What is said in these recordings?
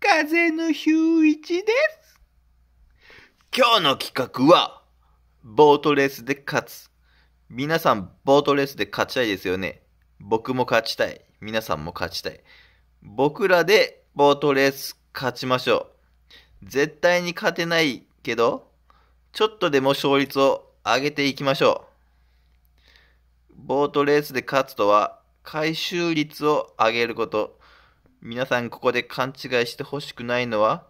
風の秀一です。今日の企画は、ボートレースで勝つ。皆さん、ボートレースで勝ちたいですよね。僕も勝ちたい。皆さんも勝ちたい。僕らでボートレース勝ちましょう。絶対に勝てないけど、ちょっとでも勝率を上げていきましょう。ボートレースで勝つとは、回収率を上げること。皆さんここで勘違いしてほしくないのは、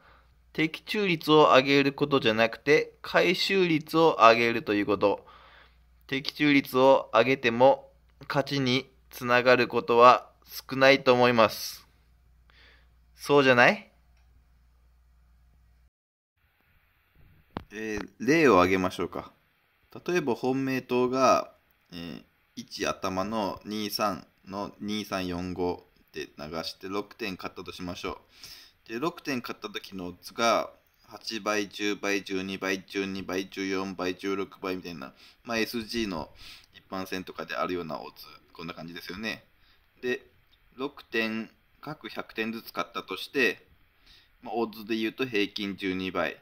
的中率を上げることじゃなくて、回収率を上げるということ。的中率を上げても、勝ちにつながることは少ないと思います。そうじゃないえー、例を挙げましょうか。例えば本命党が、えー、1頭の23の2345って流して6点買ったとしましょう。で、6点買った時のオッズが8倍、10倍、12倍、12倍、14倍、16倍みたいな、まあ、SG の一般線とかであるようなオッズ、こんな感じですよね。で、6点、各100点ずつ買ったとして、まあ、オッズで言うと平均12倍。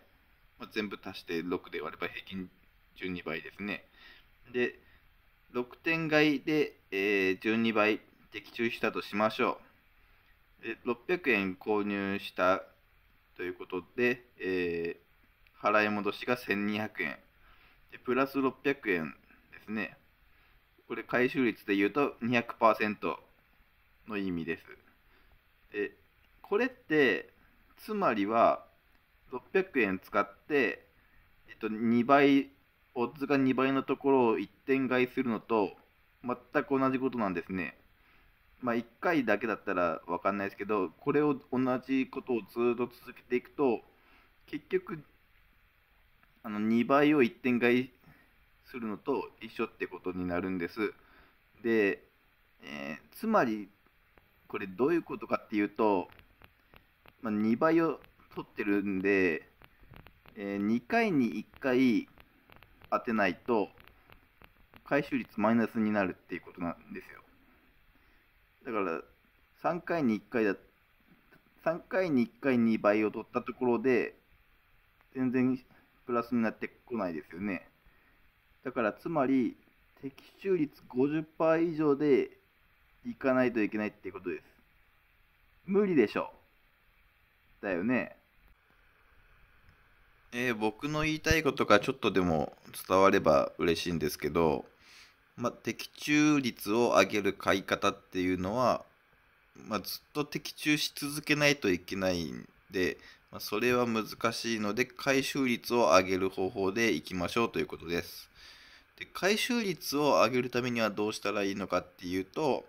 まあ、全部足して6で割れば平均12倍ですね。で、6点買いで、えー、12倍的中したとしましょう。600円購入したということで、えー、払い戻しが1200円でプラス600円ですねこれ回収率で言うと200%の意味ですでこれってつまりは600円使って、えっと、2倍オッズが2倍のところを一点買いするのと全く同じことなんですね。まあ、1回だけだったら分かんないですけどこれを同じことをずっと続けていくと結局あの2倍を1点買いするのと一緒ってことになるんです。で、えー、つまりこれどういうことかっていうと、まあ、2倍を取ってるんで、えー、2回に1回当てないと回収率マイナスになるっていうことなんですよ。だから3回に1回だ3回に1回2倍を取ったところで全然プラスになってこないですよねだからつまり的中率50%以上でいかないといけないっていうことです無理でしょだよねえー、僕の言いたいことがちょっとでも伝われば嬉しいんですけどまあ、的中率を上げる買い方っていうのは、まあ、ずっと的中し続けないといけないんで、まあ、それは難しいので回収率を上げる方法でいきましょうということです。で回収率を上げるためにはどうしたらいいのかっていうと、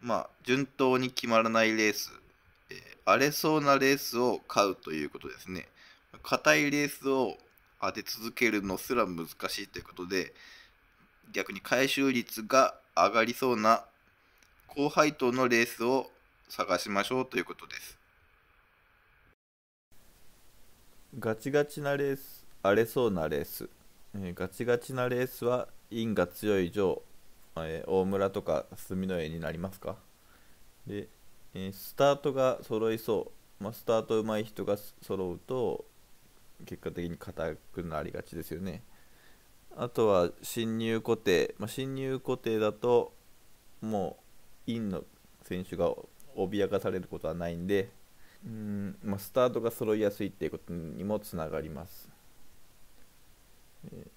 まあ、順当に決まらないレース、えー、荒れそうなレースを買うということですね。硬いレースを当て続けるのすら難しいということで、逆に回収率が上がりそうな高配当のレースを探しましょうということですガチガチなレース荒れそうなレース、えー、ガチガチなレースは陰が強い上、えー、大村とか住之江になりますかで、えー、スタートが揃いそう、まあ、スタート上手い人が揃うと結果的に硬くなりがちですよねあとは侵入固定、まあ、入固定だともうインの選手が脅かされることはないんでうん、まあ、スタートが揃いやすいっていうことにもつながります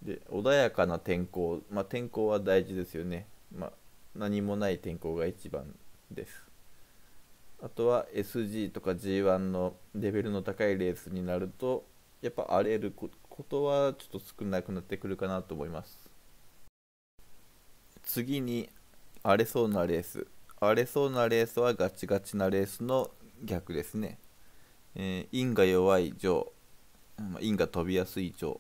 で穏やかな天候、まあ、天候は大事ですよね、まあ、何もない天候が一番ですあとは SG とか G1 のレベルの高いレースになるとやっぱ荒れることはちょっと少なくなってくるかなと思います次に荒れそうなレース荒れそうなレースはガチガチなレースの逆ですね、えー、が弱い上因が飛びやすい上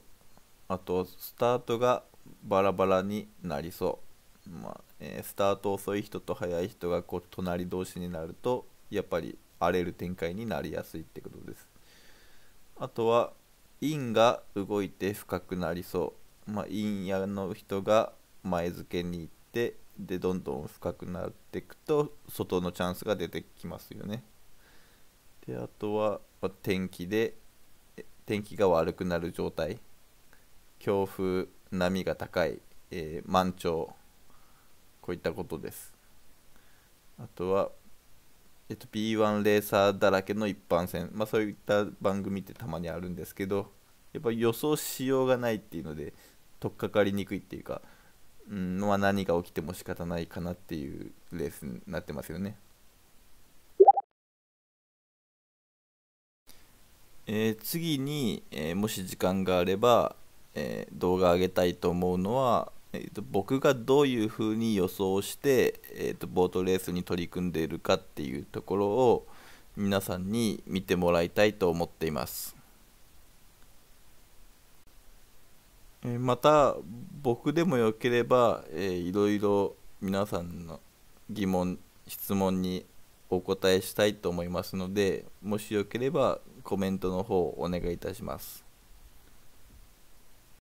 あとスタートがバラバラになりそう、まあえー、スタート遅い人と速い人がこう隣同士になるとやっぱり荒れる展開になりやすいってことですあとは陰が動いて深くなりそう、まあ、陰矢の人が前付けに行ってでどんどん深くなっていくと外のチャンスが出てきますよねであとは、ま天気で天気が悪くなる状態強風波が高い、えー、満潮こういったことですあとはえっと、B1 レーサーだらけの一般戦、まあ、そういった番組ってたまにあるんですけどやっぱ予想しようがないっていうので取っかかりにくいっていうか、うんのは何が起きても仕方ないかなっていうレースになってますよね。えー、次に、えー、もし時間があれば、えー、動画上げたいと思うのはえー、と僕がどういうふうに予想して、えー、とボートレースに取り組んでいるかっていうところを皆さんに見てもらいたいと思っています。えまた僕でもよければ、えー、いろいろ皆さんの疑問質問にお答えしたいと思いますのでもしよければコメントの方お願いいたします。